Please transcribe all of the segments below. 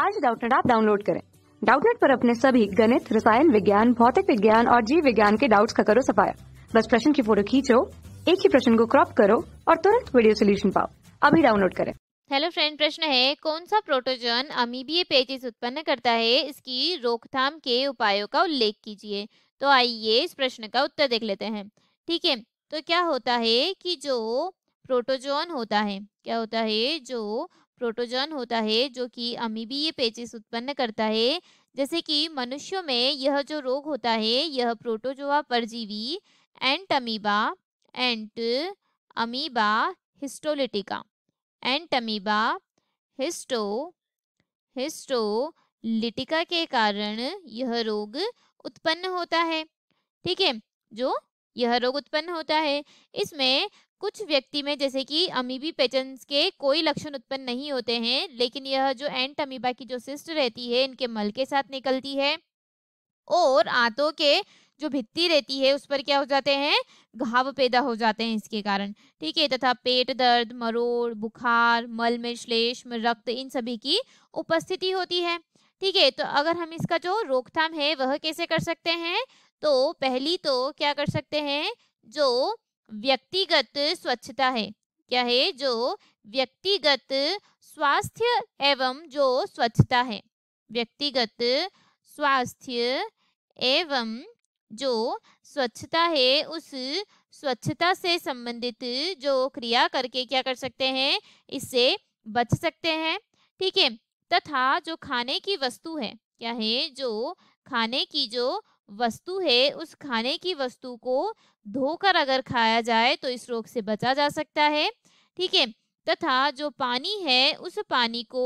आज डाउटनेट आप डाउनलोड करें डाउटनेट पर अपने सभी गणित रसायन विज्ञान भौतिक विज्ञान और जीव विज्ञान के डाउट्स का करो सफाया बस प्रश्न की फोटो खींचो एक ही प्रश्न को क्रॉप करो और तुरंत वीडियो सोल्यूशन पाओ अभी डाउनलोड करें हेलो फ्रेंड प्रश्न है कौन सा प्रोटोजन अमीबीए पेजेस उत्पन्न करता है इसकी रोकथाम के उपायों का उल्लेख कीजिए तो आइए इस प्रश्न का उत्तर देख लेते हैं ठीक है तो क्या होता है कि जो प्रोटोजोन होता है क्या होता है जो प्रोटोजन होता है जो कि अमीबीय पेचिस उत्पन्न करता है जैसे कि मनुष्यों में यह जो रोग होता है यह प्रोटोजोआ परजीवी Entamoeba Entamoeba histolytica Entamoeba histo histolytica के कारण यह रोग उत्पन्न होता है ठीक है जो यह रोग उत्पन्न होता है इसमें कुछ व्यक्ति में जैसे कि अमीबी पेटन्स के कोई लक्षण उत्पन्न नहीं होते हैं लेकिन यह जो एंट अमीबा की जो सिस्ट रहती है इनके मल के साथ निकलती है और आंतों के जो भित्ती रहती है उस पर क्या हो जाते हैं घाव पैदा हो जाते हैं इसके कारण ठीक है तथा पेट दर्द मरोड़ बुखार मल में श्लेष्म रक्त इन सभी की उपस्थिति होती है ठीक है तो अगर हम इसका जो रोकथाम है वह कैसे कर सकते हैं तो पहली तो क्या कर सकते हैं जो व्यक्तिगत स्वच्छता है क्या है जो व्यक्तिगत स्वास्थ्य एवं जो स्वच्छता है व्यक्तिगत स्वास्थ्य एवं जो स्वच्छता है उस स्वच्छता से संबंधित जो क्रिया करके क्या कर सकते हैं इससे बच सकते हैं ठीक है तथा जो खाने की वस्तु है क्या है जो खाने की जो वस्तु है उस खाने की वस्तु को धोकर अगर खाया जाए तो इस रोग से बचा जा सकता है ठीक है तथा जो पानी है उस पानी को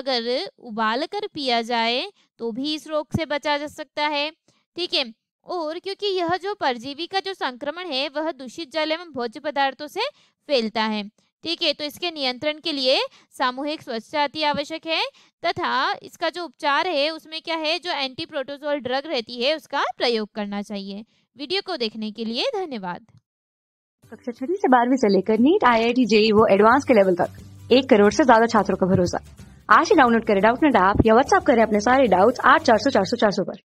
अगर उबाल कर पिया जाए तो भी इस रोग से बचा जा सकता है ठीक है और क्योंकि यह जो परजीवी का जो संक्रमण है वह दूषित जल एवं भोज्य पदार्थों से फैलता है ठीक है तो इसके नियंत्रण के लिए सामूहिक स्वच्छता अति आवश्यक है तथा इसका जो उपचार है उसमें क्या है जो एंटी प्रोटोजोल ड्रग रहती है उसका प्रयोग करना चाहिए वीडियो को देखने के लिए धन्यवाद कक्षा छठी से बारहवीं से लेकर NEET I I T JEE वो एडवांस के लेवल तक एक करोड़ से ज्यादा छात्रों का भरोसा आज ही डाउनलोड करें डाउट नेट ऐप या व्हाट्सएप करें अपने सारे डाउट्स आठ चार सौ चार सौ चार सौ पर